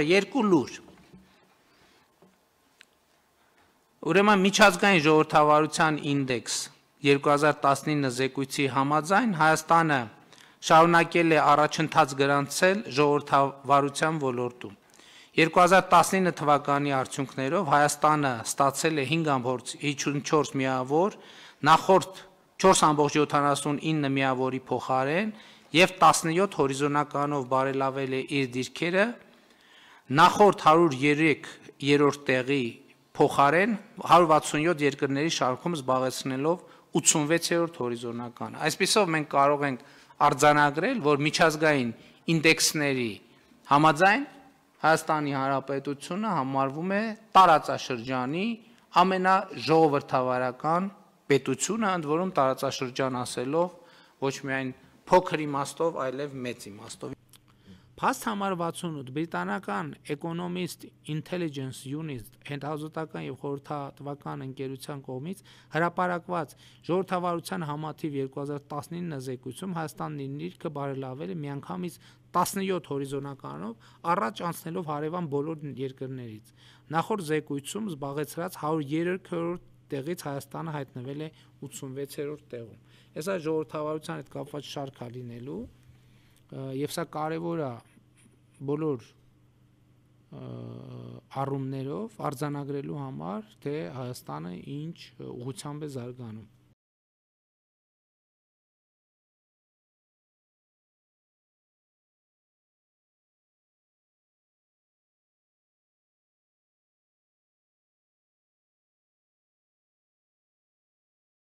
երկու լուր։ Ուրեմն միջազգային ժողովրդավարության ինդեքս 2019 զեկույցի համաձայն Հայաստանը շարունակել է առաջընթաց գրանցել ժողովրդավարության ոլորտում։ 2019 թվականի արդյունքներով Հայաստանը ստացել է 5.54 միավոր, նախորդ 4.79 միավորի փոխարեն եւ 17 հորիզոնականով բարելավել է իր դիրքերը 2019 նախորդ 103-րդ տեղի փոխարեն 167 երկրների շարքում զբաղեցնելով 86-րդ հորիզոնականը։ Այսպիսով մենք կարող ենք արձանագրել, որ միջազգային ինդեքսների համաձայն Հայաստանի Հանրապետությունը համարվում է տարածաշրջանի ամենաժողովրդավարական պետությունը, ընդ որում տարածաշրջան ասելով ոչ միայն փոքր իմաստով, այլև մեծ իմաստով։ Փաստ համար 68 բրիտանական Economist Intelligence Unit հետազոտական եւ խորհրդատվական ընկերության կողմից հրապարակված ժողովրդավարության համաթիվ 2019 զեկույցում Հայաստանի ներքը բարելավել է միանգամից 17 հորիզոնականով առաջ անցնելով հարևան բոլոր երկրներից։ Նախորդ զեկույցում զբաղեցրած 130-րդ տեղից Հայաստանը հայտնվել է 86-րդ տեղում։ Այսա ժողովրդավարության հետ կապված շարք է լինելու եւ սա կարեւոր է բոլոր առումներով արձանագրելու համար, թե Հայաստանը ինչ ուղղությամբ է զարգանում։